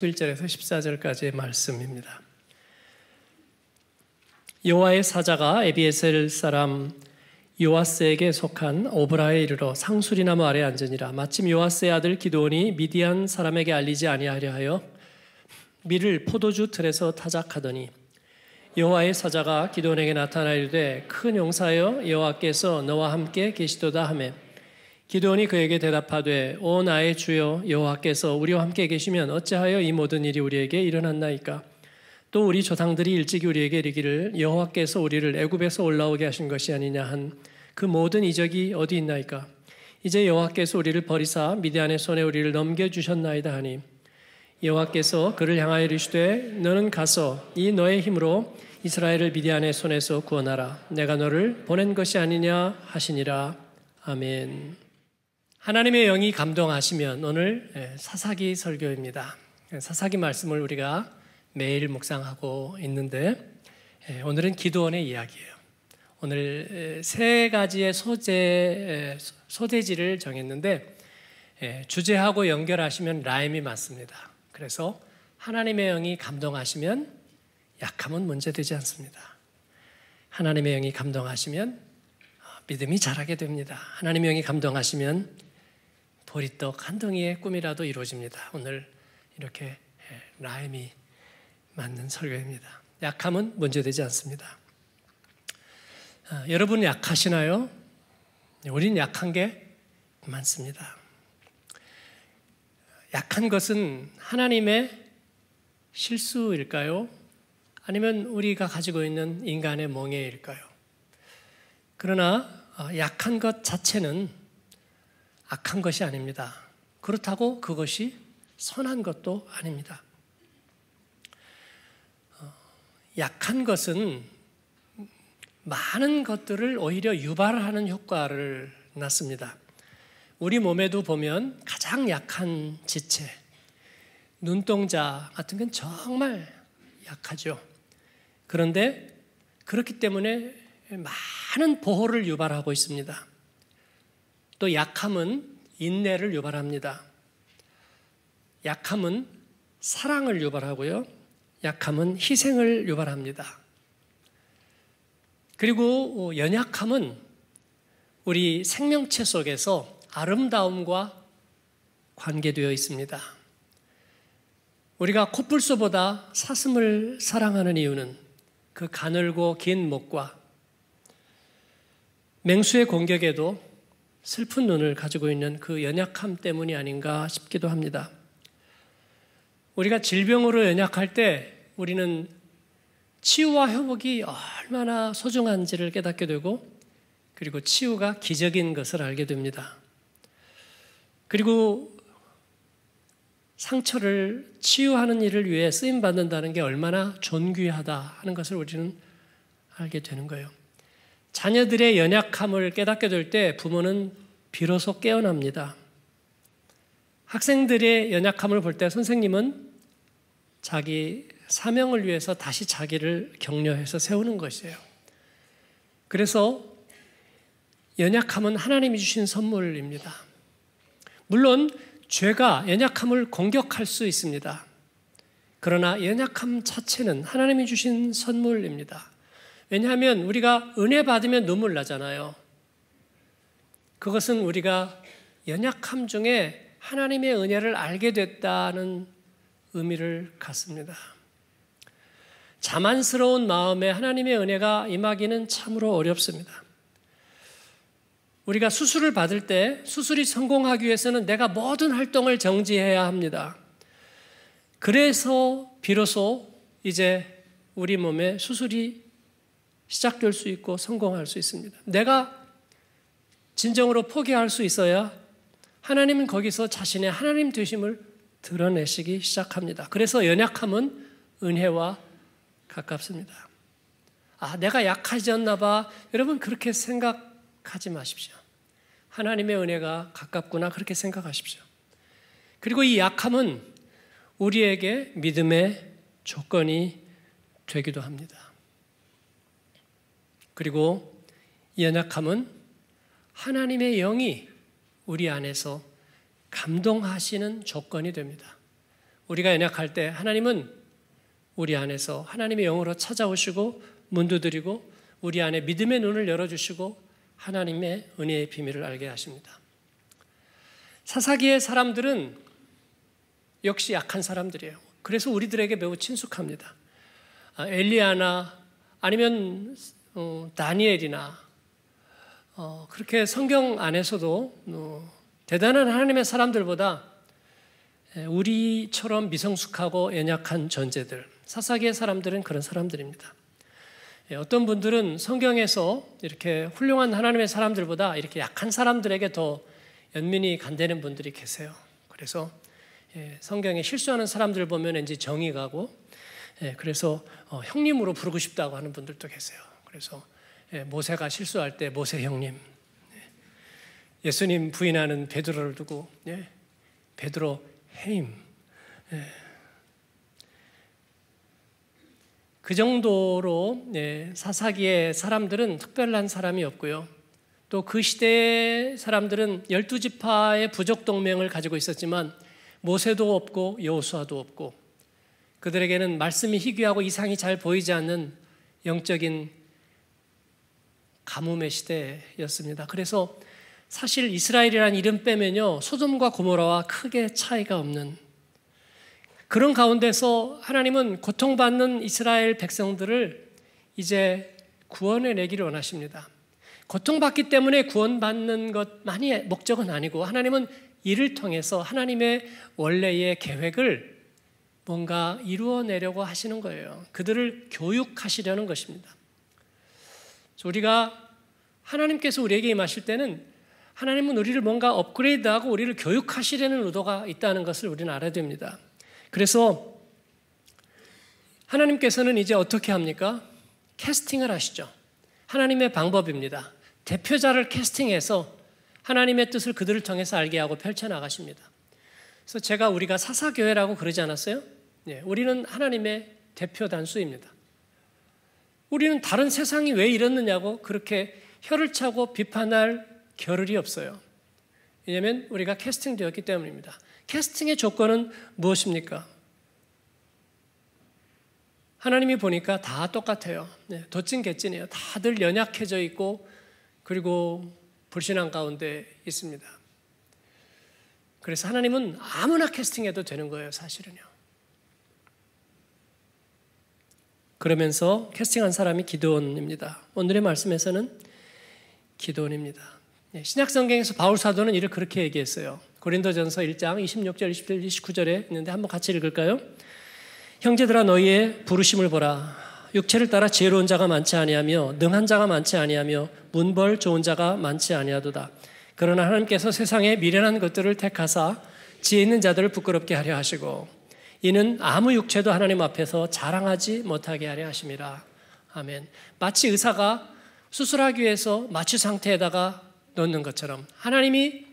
11절에서 14절까지의 말씀입니다. 요아의 사자가 에비에셀 사람 요아스에게 속한 오브라에 이르러 상수리나무 아래 앉으니라. 마침 요아스의 아들 기도온이 미디안 사람에게 알리지 아니하려 하여 밀을 포도주 틀에서 타작하더니 여호와의 사자가 기도온에게 나타나 이르되 큰 용사여 여호와께서 너와 함께 계시도다 하며 기도원이 그에게 대답하되 오 나의 주여 여호와께서 우리와 함께 계시면 어찌하여 이 모든 일이 우리에게 일어났나이까 또 우리 조상들이 일찍 우리에게 이르기를 여호와께서 우리를 애굽에서 올라오게 하신 것이 아니냐 한 그 모든 이적이 어디 있나이까 이제 여호와께서 우리를 버리사 미디안의 손에 우리를 넘겨 주셨나이다 하니 여호와께서 그를 향하여 이르시되 너는 가서 이 너의 힘으로 이스라엘을 미디안의 손에서 구원하라 내가 너를 보낸 것이 아니냐 하시니라 아멘. 하나님의 영이 감동하시면 오늘 예, 사사기 설교입니다. 예, 사사기 말씀을 우리가 매일 묵상하고 있는데 예, 오늘은 기도원의 이야기예요. 오늘 세 가지의 소재 소재지를 정했는데 주제하고 연결하시면 라임이 맞습니다. 그래서 하나님의 영이 감동하시면 약함은 문제되지 않습니다. 하나님의 영이 감동하시면 아, 믿음이 자라게 됩니다. 하나님의 영이 감동하시면 보리떡 한 덩이의 꿈이라도 이루어집니다. 오늘 이렇게 예, 라임이 맞는 설교입니다. 약함은 문제되지 않습니다. 아, 여러분 약하시나요? 우린 약한 게 많습니다. 약한 것은 하나님의 실수일까요? 아니면 우리가 가지고 있는 인간의 멍해일까요? 그러나 아, 약한 것 자체는 악한 것이 아닙니다. 그렇다고 그것이 선한 것도 아닙니다. 어, 약한 것은 많은 것들을 오히려 유발하는 효과를 낳습니다. 우리 몸에도 보면 가장 약한 지체, 눈동자 같은 건 정말 약하죠. 그런데 그렇기 때문에 많은 보호를 유발하고 있습니다. 또 약함은 인내를 유발합니다. 약함은 사랑을 유발하고요. 약함은 희생을 유발합니다. 그리고 연약함은 우리 생명체 속에서 아름다움과 관계되어 있습니다. 우리가 코뿔소보다 사슴을 사랑하는 이유는 그 가늘고 긴 목과 맹수의 공격에도 슬픈 눈을 가지고 있는 그 연약함 때문이 아닌가 싶기도 합니다. 우리가 질병으로 연약할 때 우리는 치유와 회복이 얼마나 소중한지를 깨닫게 되고 그리고 치유가 기적인 것을 알게 됩니다. 그리고 상처를 치유하는 일을 위해 쓰임 받는다는 게 얼마나 존귀하다 하는 것을 우리는 알게 되는 거예요. 자녀들의 연약함을 깨닫게 될 때 부모는 비로소 깨어납니다. 학생들의 연약함을 볼 때 선생님은 자기 사명을 위해서 다시 자기를 격려해서 세우는 것이에요. 그래서 연약함은 하나님이 주신 선물입니다. 물론 죄가 연약함을 공격할 수 있습니다. 그러나 연약함 자체는 하나님이 주신 선물입니다. 왜냐하면 우리가 은혜 받으면 눈물 나잖아요. 그것은 우리가 연약함 중에 하나님의 은혜를 알게 됐다는 의미를 갖습니다. 자만스러운 마음에 하나님의 은혜가 임하기는 참으로 어렵습니다. 우리가 수술을 받을 때 수술이 성공하기 위해서는 내가 모든 활동을 정지해야 합니다. 그래서 비로소 이제 우리 몸에 수술이 시작될 수 있고 성공할 수 있습니다. 내가 진정으로 포기할 수 있어야 하나님은 거기서 자신의 하나님 되심을 드러내시기 시작합니다. 그래서 연약함은 은혜와 가깝습니다. 아, 내가 약하지 않나 봐. 여러분, 그렇게 생각하지 마십시오. 하나님의 은혜가 가깝구나. 그렇게 생각하십시오. 그리고 이 약함은 우리에게 믿음의 조건이 되기도 합니다. 그리고 연약함은 하나님의 영이 우리 안에서 감동하시는 조건이 됩니다. 우리가 연약할 때 하나님은 우리 안에서 하나님의 영으로 찾아오시고 문두드리고 우리 안에 믿음의 눈을 열어주시고 하나님의 은혜의 비밀을 알게 하십니다. 사사기의 사람들은 역시 약한 사람들이에요. 그래서 우리들에게 매우 친숙합니다. 아, 엘리아나 아니면 어, 다니엘이나 어, 그렇게 성경 안에서도 어, 대단한 하나님의 사람들보다 우리처럼 미성숙하고 연약한 존재들 사사기의 사람들은 그런 사람들입니다. 예, 어떤 분들은 성경에서 이렇게 훌륭한 하나님의 사람들보다 이렇게 약한 사람들에게 더 연민이 간되는 분들이 계세요. 그래서 예, 성경에 실수하는 사람들 보면 왠지 정이 가고 예, 그래서 어, 형님으로 부르고 싶다고 하는 분들도 계세요. 그래서 예, 모세가 실수할 때 모세 형님, 예, 예수님 부인하는 베드로를 두고 예, 베드로 해임. 그 정도로 사사기에 사람들은 특별한 사람이 없고요. 또 그 시대의 사람들은 열두 지파의 부족 동맹을 가지고 있었지만 모세도 없고 여호수아도 없고 그들에게는 말씀이 희귀하고 이상이 잘 보이지 않는 영적인 가뭄의 시대였습니다. 그래서 사실 이스라엘이란 이름 빼면요 소돔과 고모라와 크게 차이가 없는 그런 가운데서 하나님은 고통받는 이스라엘 백성들을 이제 구원해내기를 원하십니다. 고통받기 때문에 구원받는 것만이 목적은 아니고 하나님은 이를 통해서 하나님의 원래의 계획을 뭔가 이루어내려고 하시는 거예요. 그들을 교육하시려는 것입니다. 우리가 하나님께서 우리에게 임하실 때는 하나님은 우리를 뭔가 업그레이드하고 우리를 교육하시려는 의도가 있다는 것을 우리는 알아야 됩니다. 그래서 하나님께서는 이제 어떻게 합니까? 캐스팅을 하시죠. 하나님의 방법입니다. 대표자를 캐스팅해서 하나님의 뜻을 그들을 통해서 알게 하고 펼쳐나가십니다. 그래서 제가 우리가 사사교회라고 그러지 않았어요? 예, 우리는 하나님의 대표 단수입니다. 우리는 다른 세상이 왜 이렇느냐고 그렇게 혀를 차고 비판할 겨를이 없어요. 왜냐하면 우리가 캐스팅되었기 때문입니다. 캐스팅의 조건은 무엇입니까? 하나님이 보니까 다 똑같아요. 네, 도찐개찐이에요. 다들 연약해져 있고 그리고 불신한 가운데 있습니다. 그래서 하나님은 아무나 캐스팅해도 되는 거예요, 사실은요. 그러면서 캐스팅한 사람이 기도원입니다. 오늘의 말씀에서는 기도원입니다. 네, 신약 성경에서 바울 사도는 이를 그렇게 얘기했어요. 고린도전서 1장 26절, 27절, 29절에 있는데 한번 같이 읽을까요? 형제들아 너희의 부르심을 보라. 육체를 따라 지혜로운 자가 많지 아니하며 능한 자가 많지 아니하며 문벌 좋은 자가 많지 아니하도다. 그러나 하나님께서 세상에 미련한 것들을 택하사 지혜 있는 자들을 부끄럽게 하려 하시고 이는 아무 육체도 하나님 앞에서 자랑하지 못하게 하려 하심이라. 아멘. 마치 의사가 수술하기 위해서 마취 상태에다가 놓는 것처럼 하나님이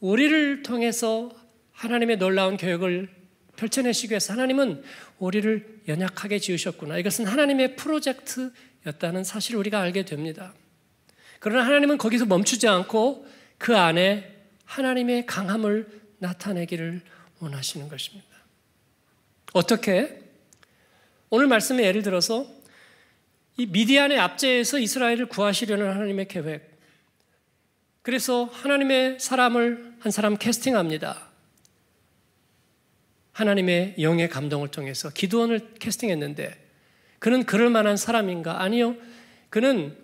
우리를 통해서 하나님의 놀라운 교육을 펼쳐내시기 위해서 하나님은 우리를 연약하게 지으셨구나. 이것은 하나님의 프로젝트였다는 사실을 우리가 알게 됩니다. 그러나 하나님은 거기서 멈추지 않고 그 안에 하나님의 강함을 나타내기를 원하시는 것입니다. 어떻게? 오늘 말씀의 예를 들어서 이 미디안의 압제에서 이스라엘을 구하시려는 하나님의 계획. 그래서 하나님의 사람을 한 사람 캐스팅합니다. 하나님의 영의 감동을 통해서 기도원을 캐스팅했는데 그는 그럴 만한 사람인가? 아니요. 그는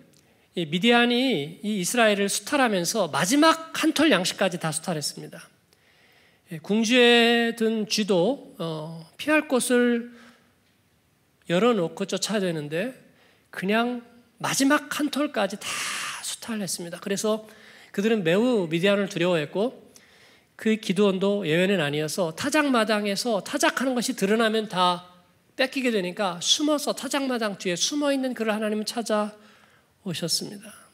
미디안이 이 이스라엘을 수탈하면서 마지막 한 털 양식까지 다 수탈했습니다. 예, 궁지에 든 쥐도 어, 피할 곳을 열어놓고 쫓아야 되는데 그냥 마지막 한 톨까지 다 수탈했습니다. 그래서 그들은 매우 미디안을 두려워했고 그 기도원도 예외는 아니어서 타작마당에서 타작하는 것이 드러나면 다 뺏기게 되니까 숨어서 타작마당 뒤에 숨어 있는 그를 하나님 찾아오셨습니다.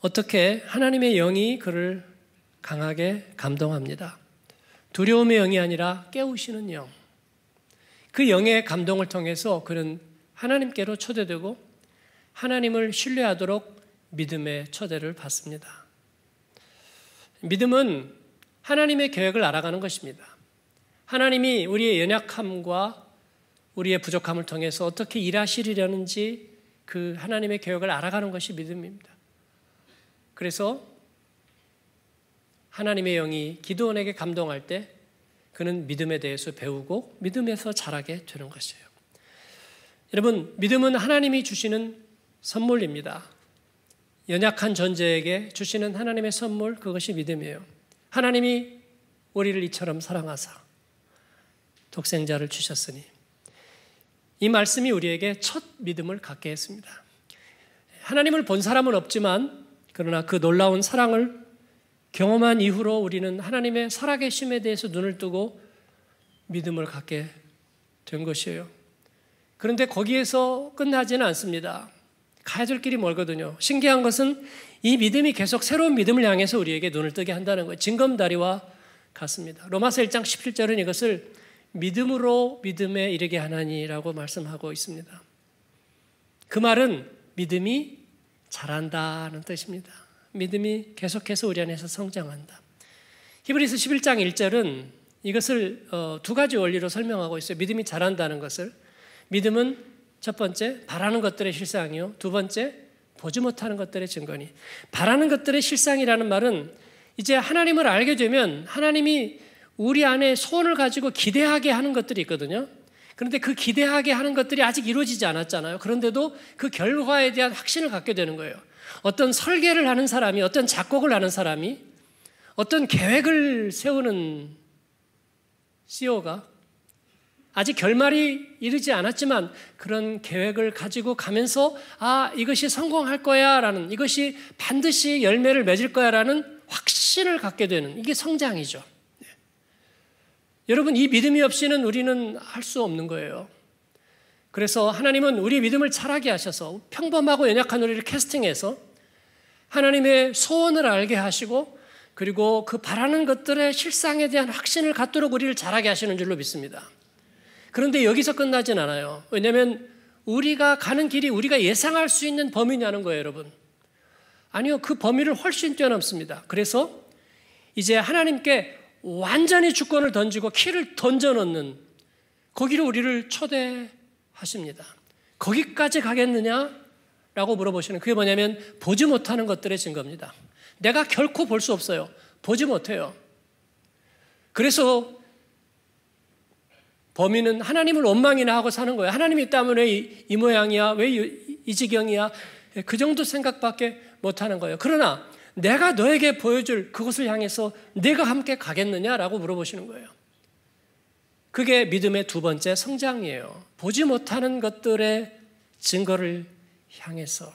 어떻게 하나님의 영이 그를 강하게 감동합니다. 두려움의 영이 아니라 깨우시는 영. 그 영의 감동을 통해서 그는 하나님께로 초대되고 하나님을 신뢰하도록 믿음의 초대를 받습니다. 믿음은 하나님의 계획을 알아가는 것입니다. 하나님이 우리의 연약함과 우리의 부족함을 통해서 어떻게 일하시려는지 리그 하나님의 계획을 알아가는 것이 믿음입니다. 그래서 하나님의 영이 기도원에게 감동할 때 그는 믿음에 대해서 배우고 믿음에서 자라게 되는 것이에요. 여러분, 믿음은 하나님이 주시는 선물입니다. 연약한 전제에게 주시는 하나님의 선물, 그것이 믿음이에요. 하나님이 우리를 이처럼 사랑하사 독생자를 주셨으니 이 말씀이 우리에게 첫 믿음을 갖게 했습니다. 하나님을 본 사람은 없지만 그러나 그 놀라운 사랑을 경험한 이후로 우리는 하나님의 살아계심에 대해서 눈을 뜨고 믿음을 갖게 된 것이에요. 그런데 거기에서 끝나지는 않습니다. 가야 될 길이 멀거든요. 신기한 것은 이 믿음이 계속 새로운 믿음을 향해서 우리에게 눈을 뜨게 한다는 거예요. 징검다리와 같습니다. 로마서 1장 17절은 이것을 믿음으로 믿음에 이르게 하나니라고 말씀하고 있습니다. 그 말은 믿음이 잘한다는 뜻입니다. 믿음이 계속해서 우리 안에서 성장한다. 히브리서 11장 1절은 이것을 어, 두 가지 원리로 설명하고 있어요. 믿음이 잘한다는 것을. 믿음은 첫 번째 바라는 것들의 실상이요. 두 번째 보지 못하는 것들의 증거니. 바라는 것들의 실상이라는 말은 이제 하나님을 알게 되면 하나님이 우리 안에 소원을 가지고 기대하게 하는 것들이 있거든요. 그런데 그 기대하게 하는 것들이 아직 이루어지지 않았잖아요. 그런데도 그 결과에 대한 확신을 갖게 되는 거예요. 어떤 설계를 하는 사람이, 어떤 작곡을 하는 사람이, 어떤 계획을 세우는 CEO가 아직 결말이 이르지 않았지만 그런 계획을 가지고 가면서 아, 이것이 성공할 거야 라는 이것이 반드시 열매를 맺을 거야 라는 확신을 갖게 되는 이게 성장이죠. 여러분, 이 믿음이 없이는 우리는 할 수 없는 거예요. 그래서 하나님은 우리 믿음을 자라게 하셔서 평범하고 연약한 우리를 캐스팅해서 하나님의 소원을 알게 하시고 그리고 그 바라는 것들의 실상에 대한 확신을 갖도록 우리를 자라게 하시는 줄로 믿습니다. 그런데 여기서 끝나진 않아요. 왜냐하면 우리가 가는 길이 우리가 예상할 수 있는 범위냐는 거예요, 여러분. 아니요, 그 범위를 훨씬 뛰어넘습니다. 그래서 이제 하나님께 완전히 주권을 던지고 키를 던져놓는 거기로 우리를 초대하십니다. 거기까지 가겠느냐? 라고 물어보시는 그게 뭐냐면 보지 못하는 것들의 증거입니다. 내가 결코 볼 수 없어요. 보지 못해요. 그래서 범인은 하나님을 원망이나 하고 사는 거예요. 하나님 있다면 왜 이 모양이야? 왜 이 지경이야? 그 정도 생각밖에 못하는 거예요. 그러나 내가 너에게 보여줄 그것을 향해서 내가 함께 가겠느냐라고 물어보시는 거예요. 그게 믿음의 두 번째 성장이에요. 보지 못하는 것들의 증거를 향해서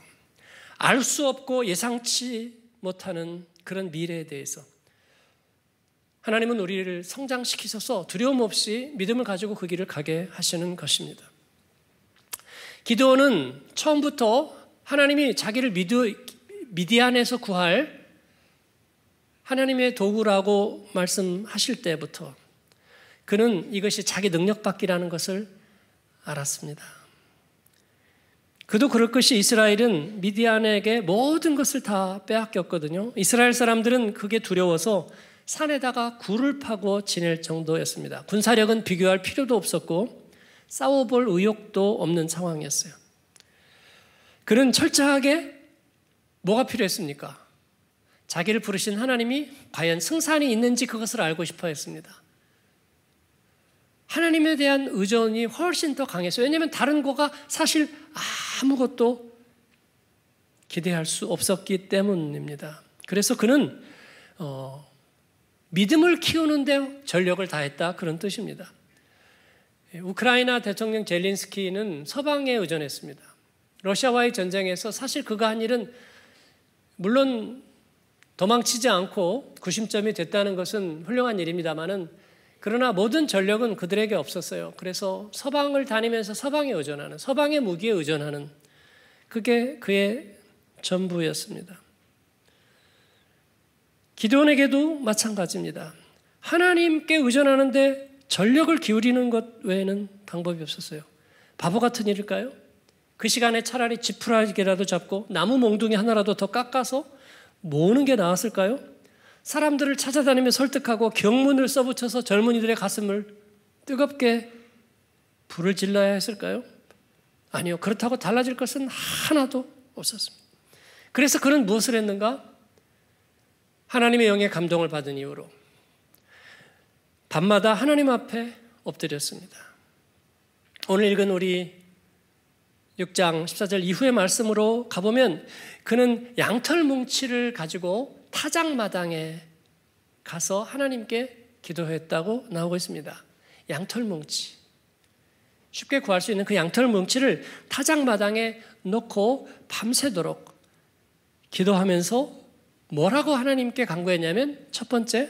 알 수 없고 예상치 못하는 그런 미래에 대해서 하나님은 우리를 성장시키셔서 두려움 없이 믿음을 가지고 그 길을 가게 하시는 것입니다. 기도는 처음부터 하나님이 자기를 믿으, 미디안에서 구할 하나님의 도구라고 말씀하실 때부터 그는 이것이 자기 능력밖이라는 것을 알았습니다. 그도 그럴 것이 이스라엘은 미디안에게 모든 것을 다 빼앗겼거든요. 이스라엘 사람들은 그게 두려워서 산에다가 굴을 파고 지낼 정도였습니다. 군사력은 비교할 필요도 없었고 싸워볼 의욕도 없는 상황이었어요. 그는 철저하게 뭐가 필요했습니까? 자기를 부르신 하나님이 과연 승산이 있는지 그것을 알고 싶어 했습니다. 하나님에 대한 의존이 훨씬 더 강했어요. 왜냐하면 다른 거가 사실 아무것도 기대할 수 없었기 때문입니다. 그래서 그는 어, 믿음을 키우는데 전력을 다했다 그런 뜻입니다. 예, 우크라이나 대통령 젤린스키는 서방에 의존했습니다. 러시아와의 전쟁에서 사실 그가 한 일은 물론 도망치지 않고 구심점이 됐다는 것은 훌륭한 일입니다만은 그러나 모든 전력은 그들에게 없었어요. 그래서 서방을 다니면서 서방에 의존하는 서방의 무기에 의존하는 그게 그의 전부였습니다. 기도원에게도 마찬가지입니다. 하나님께 의존하는데 전력을 기울이는 것 외에는 방법이 없었어요. 바보 같은 일일까요? 그 시간에 차라리 지푸라기라도 잡고 나무 몽둥이 하나라도 더 깎아서 모으는 게 나았을까요? 사람들을 찾아다니며 설득하고 경문을 써붙여서 젊은이들의 가슴을 뜨겁게 불을 질러야 했을까요? 아니요. 그렇다고 달라질 것은 하나도 없었습니다. 그래서 그는 무엇을 했는가? 하나님의 영의 감동을 받은 이후로 밤마다 하나님 앞에 엎드렸습니다. 오늘 읽은 우리 6장 14절 이후의 말씀으로 가보면 그는 양털 뭉치를 가지고 타작 마당에 가서 하나님께 기도했다고 나오고 있습니다. 양털 뭉치. 쉽게 구할 수 있는 그 양털 뭉치를 타작 마당에 놓고 밤새도록 기도하면서 뭐라고 하나님께 간구했냐면 첫 번째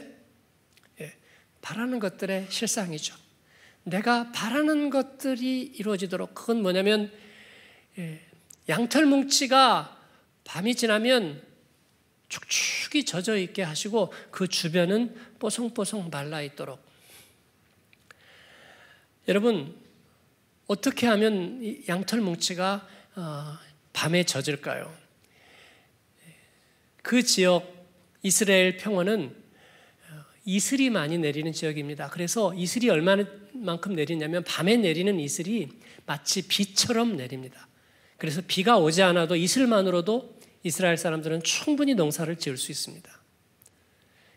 예, 바라는 것들의 실상이죠. 내가 바라는 것들이 이루어지도록 그건 뭐냐면 예. 양털 뭉치가 밤이 지나면 축축이 젖어 있게 하시고 그 주변은 뽀송뽀송 말라 있도록. 여러분, 어떻게 하면 양털 뭉치가 어, 밤에 젖을까요? 그 지역 이스라엘 평원은 어, 이슬이 많이 내리는 지역입니다. 그래서 이슬이 얼마만큼 내리냐면 밤에 내리는 이슬이 마치 비처럼 내립니다. 그래서 비가 오지 않아도 이슬만으로도 이스라엘 사람들은 충분히 농사를 지을 수 있습니다.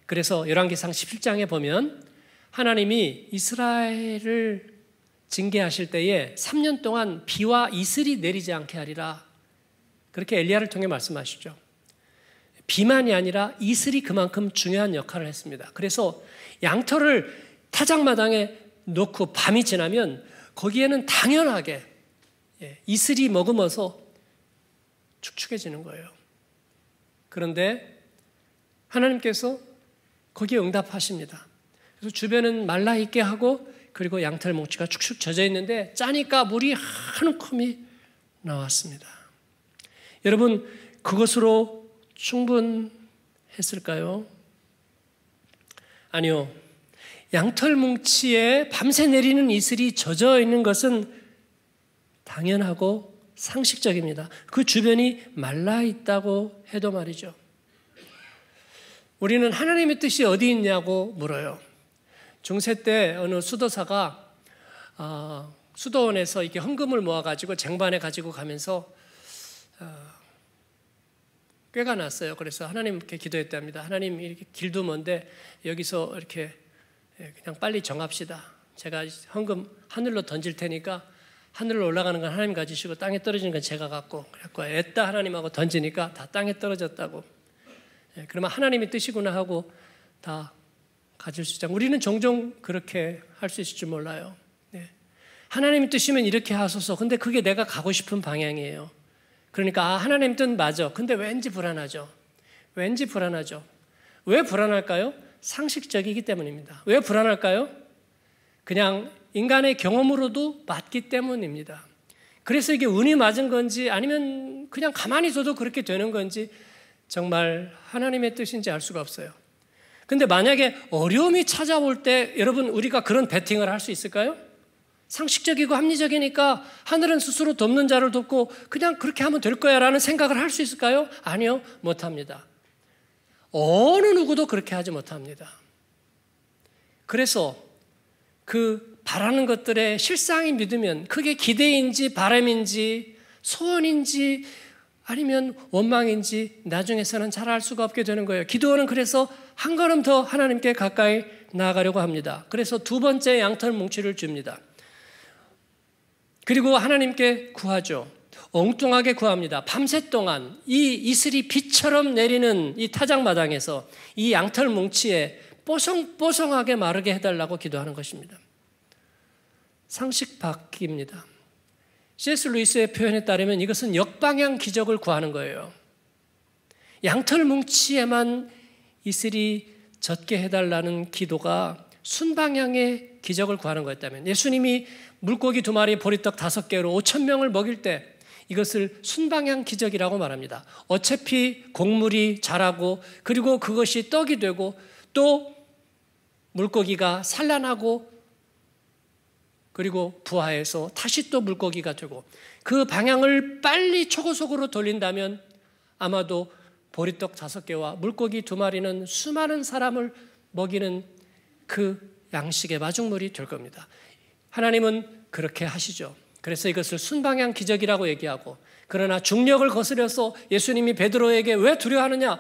그래서 열왕기상 17장에 보면 하나님이 이스라엘을 징계하실 때에 3년 동안 비와 이슬이 내리지 않게 하리라. 그렇게 엘리야를 통해 말씀하시죠. 비만이 아니라 이슬이 그만큼 중요한 역할을 했습니다. 그래서 양털을 타작마당에 놓고 밤이 지나면 거기에는 당연하게 예, 이슬이 머금어서 축축해지는 거예요. 그런데 하나님께서 거기에 응답하십니다. 그래서 주변은 말라 있게 하고 그리고 양털 뭉치가 축축 젖어 있는데 짜니까 물이 한 컵이 나왔습니다. 여러분 그것으로 충분했을까요? 아니요. 양털 뭉치에 밤새 내리는 이슬이 젖어 있는 것은 당연하고 상식적입니다. 그 주변이 말라 있다고 해도 말이죠. 우리는 하나님의 뜻이 어디 있냐고 물어요. 중세 때 어느 수도사가 어, 수도원에서 이렇게 헌금을 모아가지고 쟁반에 가지고 가면서 어, 꽤가 났어요. 그래서 하나님께 기도했답니다. 하나님 이렇게 길도 먼데 여기서 이렇게 예, 그냥 빨리 정합시다. 제가 헌금 하늘로 던질 테니까 하늘로 올라가는 건 하나님 가지시고 땅에 떨어지는 건 제가 갖고 그래고 애따 하나님하고 던지니까 다 땅에 떨어졌다고 예, 그러면 하나님이 뜻이구나 하고 다 가질 수 있다. 우리는 종종 그렇게 할 수 있을 줄 몰라요. 예. 하나님 이 뜻이면 이렇게 하소서. 근데 그게 내가 가고 싶은 방향이에요. 그러니까 아, 하나님 뜻 맞아. 근데 왠지 불안하죠. 왠지 불안하죠. 왜 불안할까요? 상식적이기 때문입니다. 왜 불안할까요? 그냥 인간의 경험으로도 맞기 때문입니다. 그래서 이게 운이 맞은 건지 아니면 그냥 가만히 있어도 그렇게 되는 건지 정말 하나님의 뜻인지 알 수가 없어요. 근데 만약에 어려움이 찾아올 때 여러분 우리가 그런 배팅을할 수 있을까요? 상식적이고 합리적이니까 하늘은 스스로 돕는 자를 돕고 그냥 그렇게 하면 될 거야라는 생각을 할 수 있을까요? 아니요, 못 합니다. 어느 누구도 그렇게 하지 못합니다. 그래서 그 바라는 것들의 실상이 믿으면 그게 기대인지 바람인지 소원인지 아니면 원망인지 나중에서는 잘 알 수가 없게 되는 거예요. 기도는 그래서 한 걸음 더 하나님께 가까이 나아가려고 합니다. 그래서 두 번째 양털 뭉치를 줍니다. 그리고 하나님께 구하죠. 엉뚱하게 구합니다. 밤새 동안 이 이슬이 비처럼 내리는 이 타작마당에서 이 양털 뭉치에 뽀송뽀송하게 마르게 해달라고 기도하는 것입니다. 상식 바뀝니다. C.S. 루이스의 표현에 따르면 이것은 역방향 기적을 구하는 거예요. 양털 뭉치에만 이슬이 젖게 해달라는 기도가 순방향의 기적을 구하는 거였다면 예수님이 물고기 두 마리 보리떡 다섯 개로 오천 명을 먹일 때 이것을 순방향 기적이라고 말합니다. 어차피 곡물이 자라고 그리고 그것이 떡이 되고 또 물고기가 산란하고 그리고 부하해서 다시 또 물고기가 되고 그 방향을 빨리 초고속으로 돌린다면 아마도 보리떡 다섯 개와 물고기 두 마리는 수많은 사람을 먹이는 그 양식의 마중물이 될 겁니다. 하나님은 그렇게 하시죠. 그래서 이것을 순방향 기적이라고 얘기하고 그러나 중력을 거스려서 예수님이 베드로에게 왜 두려워하느냐?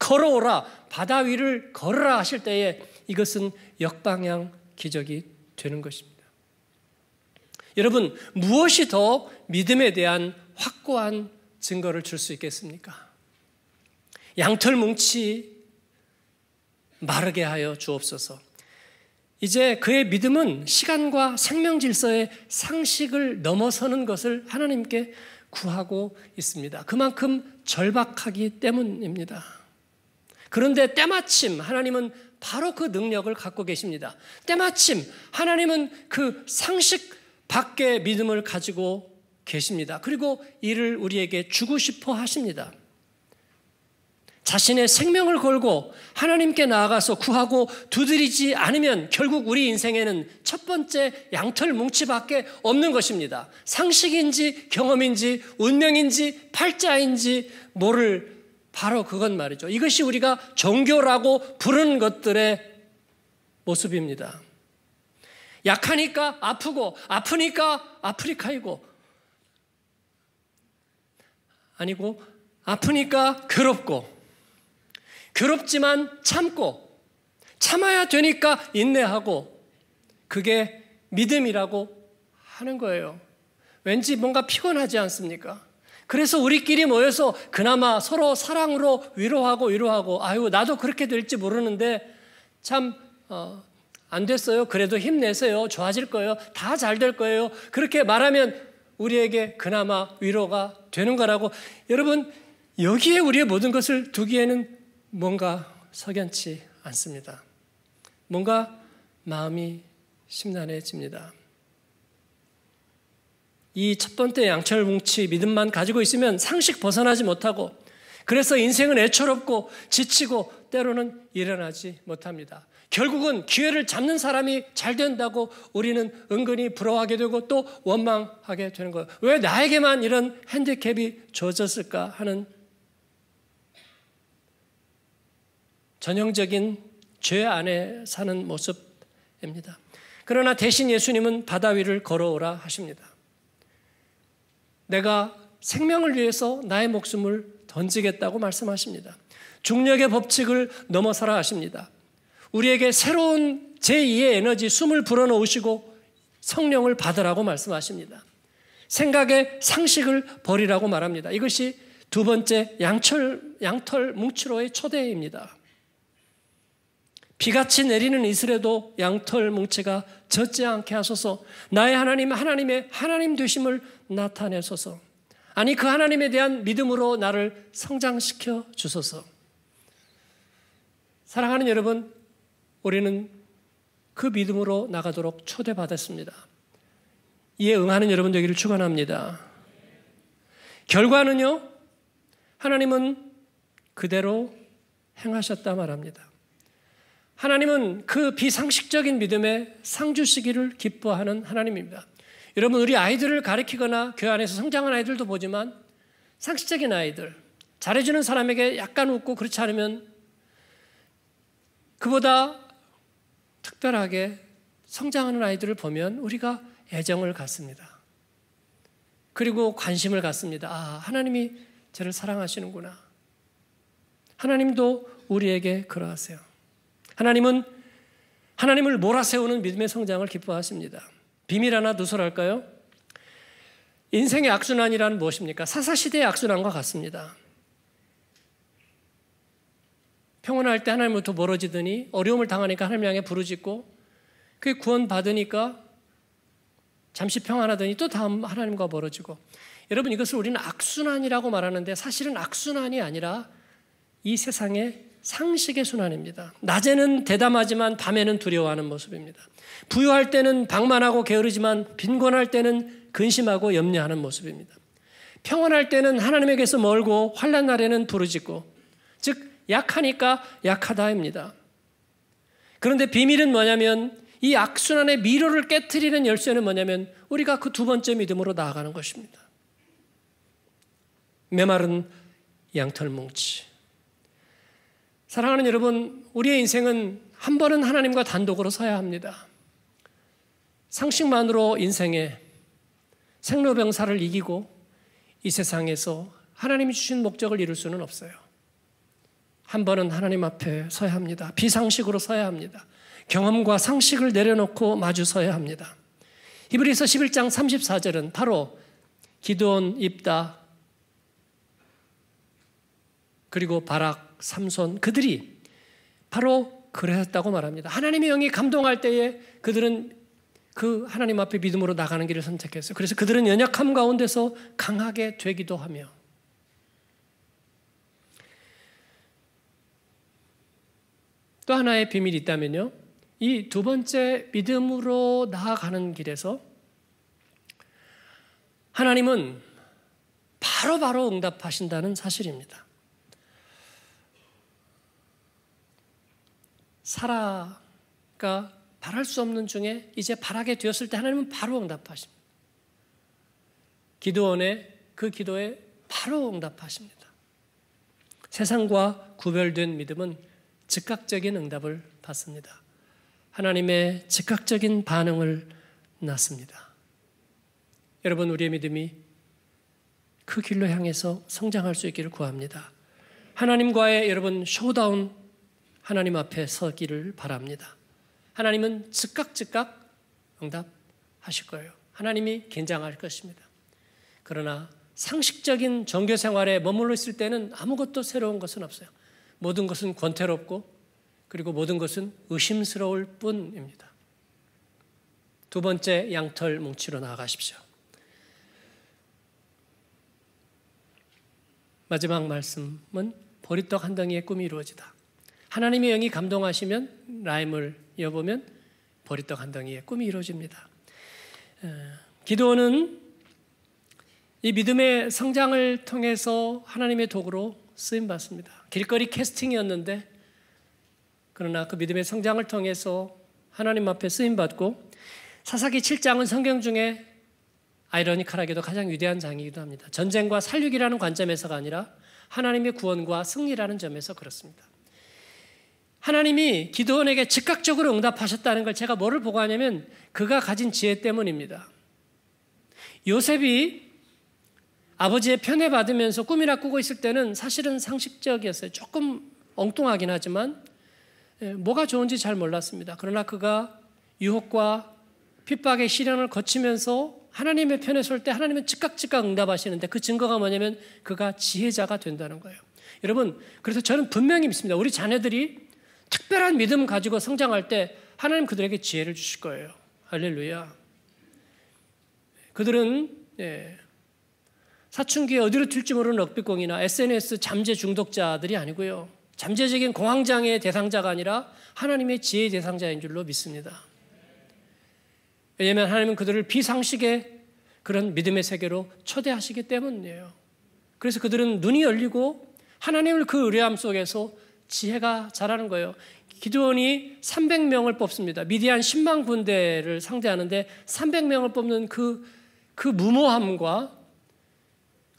걸어오라. 바다 위를 걸으라 하실 때에 이것은 역방향 기적이 되는 것입니다. 여러분, 무엇이 더 믿음에 대한 확고한 증거를 줄 수 있겠습니까? 양털 뭉치 마르게 하여 주옵소서. 이제 그의 믿음은 시간과 생명 질서의 상식을 넘어서는 것을 하나님께 구하고 있습니다. 그만큼 절박하기 때문입니다. 그런데 때마침 하나님은 바로 그 능력을 갖고 계십니다. 때마침 하나님은 그 상식 밖에 믿음을 가지고 계십니다. 그리고 이를 우리에게 주고 싶어 하십니다. 자신의 생명을 걸고 하나님께 나아가서 구하고 두드리지 않으면 결국 우리 인생에는 첫 번째 양털 뭉치밖에 없는 것입니다. 상식인지 경험인지 운명인지 팔자인지 모를 바로 그건 말이죠. 이것이 우리가 종교라고 부른 것들의 모습입니다. 약하니까 아프고, 아프니까 아프리카이고, 아니고, 아프니까 괴롭고, 괴롭지만 참고, 참아야 되니까 인내하고, 그게 믿음이라고 하는 거예요. 왠지 뭔가 피곤하지 않습니까? 그래서 우리끼리 모여서 그나마 서로 사랑으로 위로하고 위로하고, 아유, 나도 그렇게 될지 모르는데, 참, 어, 안 됐어요. 그래도 힘내세요. 좋아질 거예요. 다 잘 될 거예요. 그렇게 말하면 우리에게 그나마 위로가 되는 거라고. 여러분, 여기에 우리의 모든 것을 두기에는 뭔가 석연치 않습니다. 뭔가 마음이 심란해집니다. 이 첫 번째 양철뭉치 믿음만 가지고 있으면 상식 벗어나지 못하고 그래서 인생은 애처롭고 지치고 때로는 일어나지 못합니다. 결국은 기회를 잡는 사람이 잘 된다고 우리는 은근히 부러워하게 되고 또 원망하게 되는 거예요. 왜 나에게만 이런 핸디캡이 줘졌을까 하는 전형적인 죄 안에 사는 모습입니다. 그러나 대신 예수님은 바다 위를 걸어오라 하십니다. 내가 생명을 위해서 나의 목숨을 던지겠다고 말씀하십니다. 중력의 법칙을 넘어서라 하십니다. 우리에게 새로운 제2의 에너지 숨을 불어넣으시고 성령을 받으라고 말씀하십니다. 생각의 상식을 버리라고 말합니다. 이것이 두 번째 양철, 양털 뭉치로의 초대입니다. 비같이 내리는 이슬에도 양털 뭉치가 젖지 않게 하소서 나의 하나님 하나님의 하나님 되심을 나타내소서 아니 그 하나님에 대한 믿음으로 나를 성장시켜 주소서 사랑하는 여러분 우리는 그 믿음으로 나가도록 초대받았습니다. 이에 응하는 여러분 되기를 축원합니다. 결과는요. 하나님은 그대로 행하셨다 말합니다. 하나님은 그 비상식적인 믿음에 상주시기를 기뻐하는 하나님입니다. 여러분 우리 아이들을 가르키거나 교회 안에서 성장한 아이들도 보지만 상식적인 아이들 잘해주는 사람에게 약간 웃고 그렇지 않으면 그보다 특별하게 성장하는 아이들을 보면 우리가 애정을 갖습니다. 그리고 관심을 갖습니다. 아, 하나님이 저를 사랑하시는구나. 하나님도 우리에게 그러하세요. 하나님은 하나님을 몰아세우는 믿음의 성장을 기뻐하십니다. 비밀 하나 누설할까요? 인생의 악순환이란 무엇입니까? 사사시대의 악순환과 같습니다. 평온할 때 하나님부터 멀어지더니 어려움을 당하니까 하나님 향에 부르짖고 그 구원 받으니까 잠시 평안하더니 또 다음 하나님과 멀어지고 여러분 이것을 우리는 악순환이라고 말하는데 사실은 악순환이 아니라 이 세상의 상식의 순환입니다. 낮에는 대담하지만 밤에는 두려워하는 모습입니다. 부유할 때는 방만하고 게으르지만 빈곤할 때는 근심하고 염려하는 모습입니다. 평온할 때는 하나님에게서 멀고 환란 날에는 부르짖고 약하니까 약하다입니다. 그런데 비밀은 뭐냐면 이 악순환의 미로를 깨뜨리는 열쇠는 뭐냐면 우리가 그 두 번째 믿음으로 나아가는 것입니다. 메마른 양털뭉치. 사랑하는 여러분, 우리의 인생은 한 번은 하나님과 단독으로 서야 합니다. 상식만으로 인생에 생로병사를 이기고 이 세상에서 하나님이 주신 목적을 이룰 수는 없어요. 한 번은 하나님 앞에 서야 합니다. 비상식으로 서야 합니다. 경험과 상식을 내려놓고 마주 서야 합니다. 히브리서 11장 34절은 바로 기도원 입다 그리고 바락 삼손 그들이 바로 그랬다고 말합니다. 하나님의 영이 감동할 때에 그들은 그 하나님 앞에 믿음으로 나가는 길을 선택했어요. 그래서 그들은 연약함 가운데서 강하게 되기도 하며 또 하나의 비밀이 있다면요. 이 두 번째 믿음으로 나아가는 길에서 하나님은 바로바로 바로 응답하신다는 사실입니다. 사라가 바랄 수 없는 중에 이제 바라게 되었을 때 하나님은 바로 응답하십니다. 기도원의 그 기도에 바로 응답하십니다. 세상과 구별된 믿음은 즉각적인 응답을 받습니다. 하나님의 즉각적인 반응을 낳습니다. 여러분, 우리의 믿음이 그 길로 향해서 성장할 수 있기를 구합니다. 하나님과의 여러분 쇼다운 하나님 앞에 서기를 바랍니다. 하나님은 즉각 즉각 응답하실 거예요. 하나님이 긴장할 것입니다. 그러나 상식적인 종교 생활에 머물러 있을 때는 아무것도 새로운 것은 없어요. 모든 것은 권태롭고 그리고 모든 것은 의심스러울 뿐입니다. 두 번째 양털 뭉치로 나아가십시오. 마지막 말씀은 보리떡 한 덩이의 꿈이 이루어지다. 하나님의 영이 감동하시면 라임을 여보면 보리떡 한 덩이의 꿈이 이루어집니다. 기도는 이 믿음의 성장을 통해서 하나님의 도구로 쓰임 받습니다. 길거리 캐스팅이었는데 그러나 그 믿음의 성장을 통해서 하나님 앞에 쓰임 받고 사사기 7장은 성경 중에 아이러니컬하게도 가장 위대한 장이기도 합니다. 전쟁과 살육이라는 관점에서가 아니라 하나님의 구원과 승리라는 점에서 그렇습니다. 하나님이 기도원에게 즉각적으로 응답하셨다는 걸 제가 뭐를 보고 하냐면 그가 가진 지혜 때문입니다. 요셉이 아버지의 편애 받으면서 꿈이나 꾸고 있을 때는 사실은 상식적이었어요. 조금 엉뚱하긴 하지만 예, 뭐가 좋은지 잘 몰랐습니다. 그러나 그가 유혹과 핍박의 시련을 거치면서 하나님의 편에 설 때 하나님은 즉각 즉각 응답하시는데 그 증거가 뭐냐면 그가 지혜자가 된다는 거예요. 여러분, 그래서 저는 분명히 믿습니다. 우리 자녀들이 특별한 믿음 가지고 성장할 때 하나님 그들에게 지혜를 주실 거예요. 할렐루야. 그들은 예, 사춘기에 어디로 튈지 모르는 럭비공이나 SNS 잠재 중독자들이 아니고요. 잠재적인 공황장애 대상자가 아니라 하나님의 지혜 대상자인 줄로 믿습니다. 왜냐하면 하나님은 그들을 비상식의 그런 믿음의 세계로 초대하시기 때문이에요. 그래서 그들은 눈이 열리고 하나님을 그 의뢰함 속에서 지혜가 자라는 거예요. 기드온이 300명을 뽑습니다. 미디안 10만 군대를 상대하는데 300명을 뽑는 그, 그 무모함과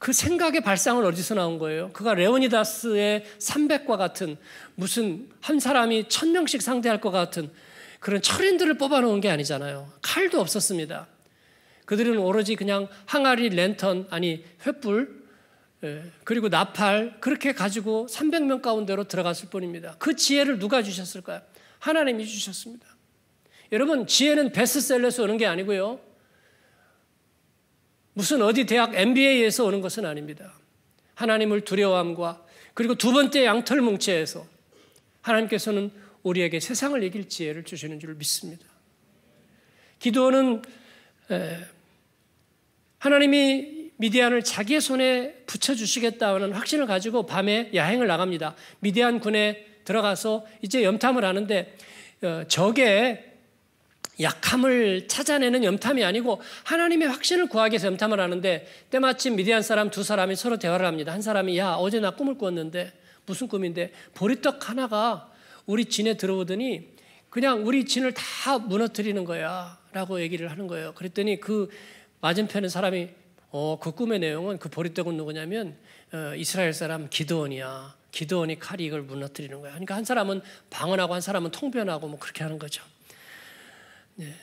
그 생각의 발상을 어디서 나온 거예요? 그가 레오니다스의 300과 같은 무슨 한 사람이 천명씩 상대할 것 같은 그런 철인들을 뽑아놓은 게 아니잖아요. 칼도 없었습니다. 그들은 오로지 그냥 항아리 랜턴, 아니, 횃불, 예, 그리고 나팔, 그렇게 가지고 300명 가운데로 들어갔을 뿐입니다. 그 지혜를 누가 주셨을까요? 하나님이 주셨습니다. 여러분, 지혜는 베스트셀러에서 오는 게 아니고요. 무슨 어디 대학 MBA에서 오는 것은 아닙니다. 하나님을 두려워함과 그리고 두 번째 양털 뭉치에서 하나님께서는 우리에게 세상을 이길 지혜를 주시는 줄 믿습니다. 기도는 하나님이 미디안을 자기의 손에 붙여 주시겠다는 확신을 가지고 밤에 야행을 나갑니다. 미디안 군에 들어가서 이제 염탐을 하는데 어, 적의 약함을 찾아내는 염탐이 아니고 하나님의 확신을 구하기 위해서 염탐을 하는데 때마침 미디안 사람 두 사람이 서로 대화를 합니다. 한 사람이 야 어제 나 꿈을 꿨는데 무슨 꿈인데 보리떡 하나가 우리 진에 들어오더니 그냥 우리 진을 다 무너뜨리는 거야 라고 얘기를 하는 거예요. 그랬더니 그 맞은편의 사람이 어, 그 꿈의 내용은 그 보리떡은 누구냐면 어, 이스라엘 사람 기도원이야. 기도원이 칼이 이걸 무너뜨리는 거야. 그러니까 한 사람은 방언하고 한 사람은 통변하고 뭐 그렇게 하는 거죠. 네.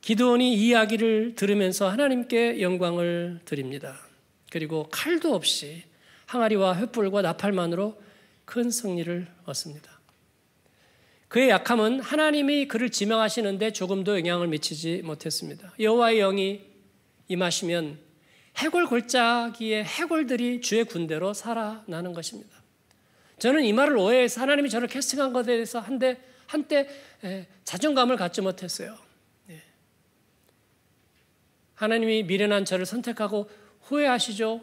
기도원이 이야기를 들으면서 하나님께 영광을 드립니다. 그리고 칼도 없이 항아리와 횃불과 나팔만으로 큰 승리를 얻습니다. 그의 약함은 하나님이 그를 지명하시는데 조금도 영향을 미치지 못했습니다. 여호와의 영이 임하시면 해골 골짜기의 해골들이 주의 군대로 살아나는 것입니다. 저는 이 말을 오해해서 하나님이 저를 캐스팅한 것에 대해서 한데 한때 예, 자존감을 갖지 못했어요. 예. 하나님이 미련한 저를 선택하고 후회하시죠?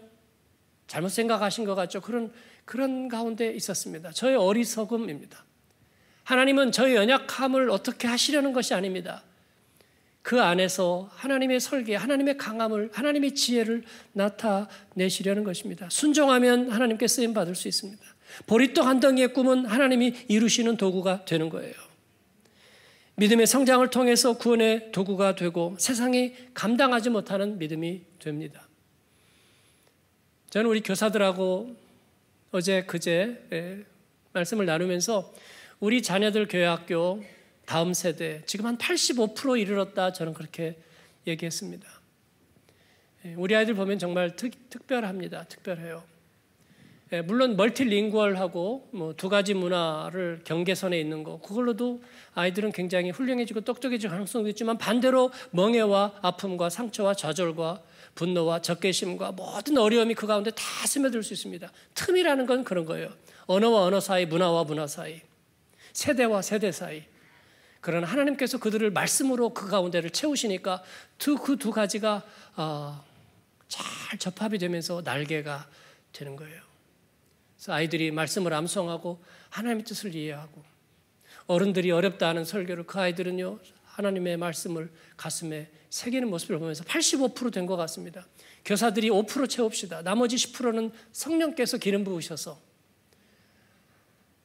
잘못 생각하신 것 같죠? 그런, 그런 가운데 있었습니다. 저의 어리석음입니다. 하나님은 저의 연약함을 어떻게 하시려는 것이 아닙니다. 그 안에서 하나님의 설계, 하나님의 강함을, 하나님의 지혜를 나타내시려는 것입니다. 순종하면 하나님께 쓰임 받을 수 있습니다. 보리떡 한 덩이의 꿈은 하나님이 이루시는 도구가 되는 거예요. 믿음의 성장을 통해서 구원의 도구가 되고 세상이 감당하지 못하는 믿음이 됩니다. 저는 우리 교사들하고 어제 그제 예, 말씀을 나누면서 우리 자녀들 교회학교 다음 세대 지금 한 85% 이르렀다 저는 그렇게 얘기했습니다. 예, 우리 아이들 보면 정말 특, 특별합니다. 특별해요. 예, 물론 멀티링구얼하고 뭐 두 가지 문화를 경계선에 있는 거 그걸로도 아이들은 굉장히 훌륭해지고 똑똑해질 가능성도 있지만 반대로 멍해와 아픔과 상처와 좌절과 분노와 적개심과 모든 어려움이 그 가운데 다 스며들 수 있습니다. 틈이라는 건 그런 거예요. 언어와 언어 사이, 문화와 문화 사이, 세대와 세대 사이. 그러나 하나님께서 그들을 말씀으로 그 가운데를 채우시니까 그두 그 가지가 어, 잘 접합이 되면서 날개가 되는 거예요. 그래서 아이들이 말씀을 암송하고 하나님의 뜻을 이해하고 어른들이 어렵다 하는 설교를 그 아이들은요 하나님의 말씀을 가슴에 새기는 모습을 보면서 85%된 것 같습니다. 교사들이 5% 채웁시다. 나머지 10%는 성령께서 기름 부으셔서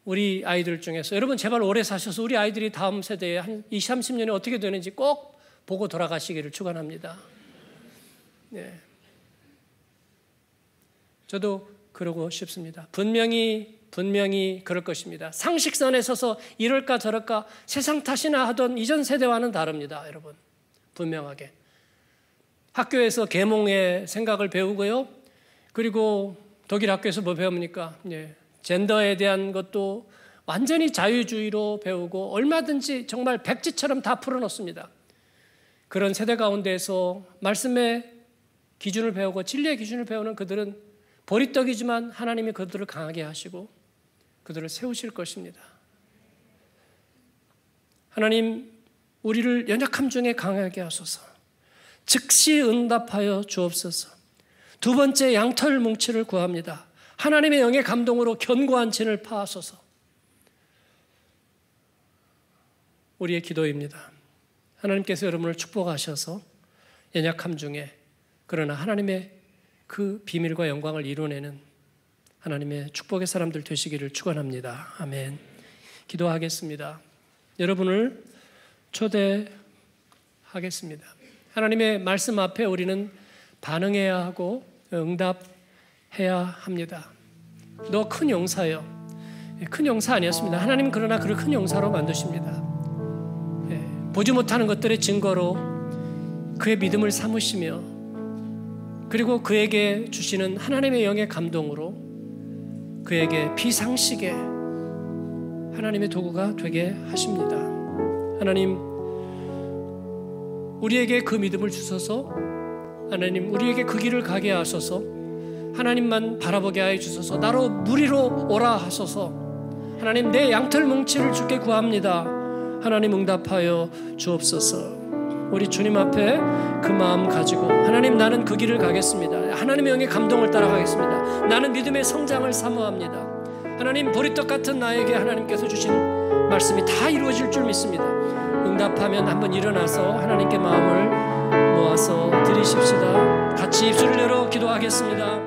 우리 아이들 중에서 여러분 제발 오래 사셔서 우리 아이들이 다음 세대에 한 20, 30년에 어떻게 되는지 꼭 보고 돌아가시기를 축원합니다. 네. 저도 그러고 싶습니다. 분명히 분명히 그럴 것입니다. 상식선에 서서 이럴까 저럴까 세상 탓이나 하던 이전 세대와는 다릅니다, 여러분. 분명하게. 학교에서 계몽의 생각을 배우고요. 그리고 독일 학교에서 뭐 배웁니까? 예. 젠더에 대한 것도 완전히 자유주의로 배우고 얼마든지 정말 백지처럼 다 풀어놓습니다. 그런 세대 가운데에서 말씀의 기준을 배우고 진리의 기준을 배우는 그들은 보리떡이지만 하나님이 그들을 강하게 하시고 그들을 세우실 것입니다. 하나님, 우리를 연약함 중에 강하게 하소서. 즉시 응답하여 주옵소서. 두 번째 양털 뭉치를 구합니다. 하나님의 영의 감동으로 견고한 진을 파하소서. 우리의 기도입니다. 하나님께서 여러분을 축복하셔서 연약함 중에 그러나 하나님의 그 비밀과 영광을 이루내는 하나님의 축복의 사람들 되시기를 축원합니다. 아멘. 기도하겠습니다. 여러분을 초대하겠습니다. 하나님의 말씀 앞에 우리는 반응해야 하고 응답해야 합니다. 너 큰 용사요. 예, 큰 용사 아니었습니다. 하나님 그러나 그를 큰 용사로 만드십니다. 예, 보지 못하는 것들의 증거로 그의 믿음을 삼으시며 그리고 그에게 주시는 하나님의 영의 감동으로 그에게 비상식의 하나님의 도구가 되게 하십니다. 하나님, 우리에게 그 믿음을 주셔서 하나님, 우리에게 그 길을 가게 하소서 하나님만 바라보게 하여 주소서 나로 무리로 오라 하소서 하나님 내 양털 뭉치를 주께 구합니다. 하나님 응답하여 주옵소서. 우리 주님 앞에 그 마음 가지고 하나님 나는 그 길을 가겠습니다. 하나님의 영의 감동을 따라가겠습니다. 나는 믿음의 성장을 사모합니다. 하나님 보리떡 같은 나에게 하나님께서 주신 말씀이 다 이루어질 줄 믿습니다. 응답하면 한번 일어나서 하나님께 마음을 모아서 드리십시다. 같이 입술을 열어 기도하겠습니다.